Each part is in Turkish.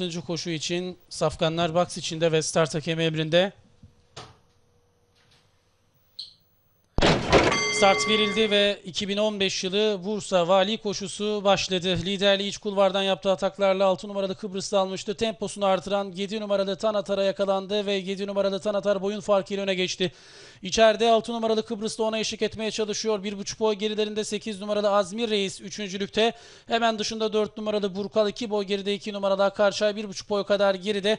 6. koşu için Safkanlar Box içinde ve start hakemi emrinde Start verildi ve 2015 yılı Bursa vali koşusu başladı. Liderliği iç kulvardan yaptığı ataklarla 6 numaralı Kıbrıs'ta almıştı. Temposunu artıran 7 numaralı Tanatar'a yakalandı ve 7 numaralı Tanatar boyun farkıyla öne geçti. İçeride 6 numaralı Kıbrıs'ta ona eşlik etmeye çalışıyor. 1.5 boy gerilerinde 8 numaralı Azmir Reis 3. lükte. Hemen dışında 4 numaralı Burkal 2 boy geride 2 numaralı Akarçay 1.5 boy kadar geride.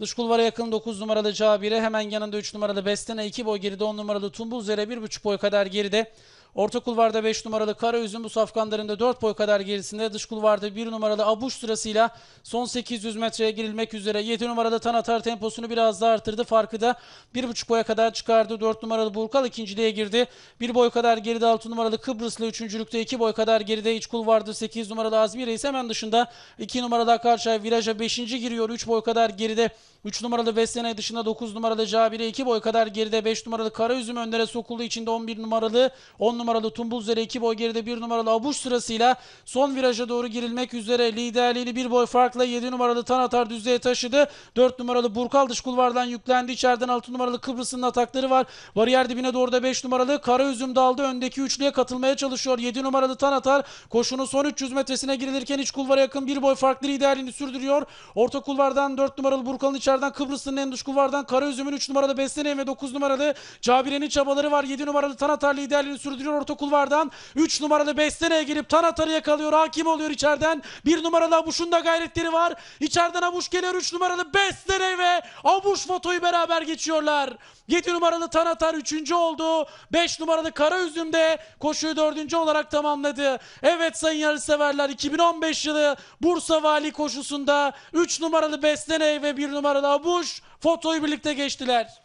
Dış kulvara yakın 9 numaralı Cabire hemen yanında 3 numaralı Bestene 2 boy geride 10 numaralı Tumbul Zere 1,5 boy kadar geride. Orta kulvarda 5 numaralı Kara üzüm bu safkanların da 4 boy kadar gerisinde. Dış kulvarda 1 numaralı Abuş sırasıyla son 800 metreye girilmek üzere. 7 numaralı Tanatar temposunu biraz daha arttırdı Farkı da 1,5 boya kadar çıkardı. 4 numaralı Burkal ikinciliğe girdi. 1 boy kadar geride 6 numaralı Kıbrıslı üçüncülükte 2 boy kadar geride iç kulvarda 8 numaralı Azmi Reis hemen dışında 2 numaralı Akarşay viraja 5. giriyor. 3 boy kadar geride 3 numaralı Veslene dışında 9 numaralı Cabire 2 boy kadar geride 5 numaralı Karaüzüm önlere sokulduğu için de 11 numaralı 10 numaralı numaralı tumbul Tumbulzere 2 boy geride 1 numaralı Abuş sırasıyla son viraja doğru girilmek üzere liderliğini 1 boy farkla 7 numaralı Tanatar düzlüğe taşıdı. 4 numaralı Burkal dış kulvardan yüklendi. İçeriden 6 numaralı Kıbrıs'ın atakları var. Bariyer dibine doğru da 5 numaralı kara üzüm daldı. Öndeki üçlüye katılmaya çalışıyor. 7 numaralı Tanatar koşunun son 300 metresine girilirken iç kulvara yakın 1 boy farklı liderliğini sürdürüyor. Orta kulvardan 4 numaralı Burkal'ın içeriden Kıbrıs'ın en dış kulvardan kara üzümün 3 numaralı Beslenen ve 9 numaralı Cabire'nin çabaları var. 7 numaralı Tanatar liderliğini sürdürüyor orta kulvardan. 3 numaralı Bestere'ye girip Tanatar'ı yakalıyor. Hakim oluyor içeriden. 1 numaralı Abuş'un da gayretleri var. İçeriden Abuş geliyor. 3 numaralı bestene ve Abuş fotoyu beraber geçiyorlar. 7 numaralı Tanatar 3. oldu. 5 numaralı Karaüzüm de koşuyu 4. olarak tamamladı. Evet sayın yarışseverler 2015 yılı Bursa Vali koşusunda 3 numaralı bestene ve 1 numaralı Abuş fotoyu birlikte geçtiler.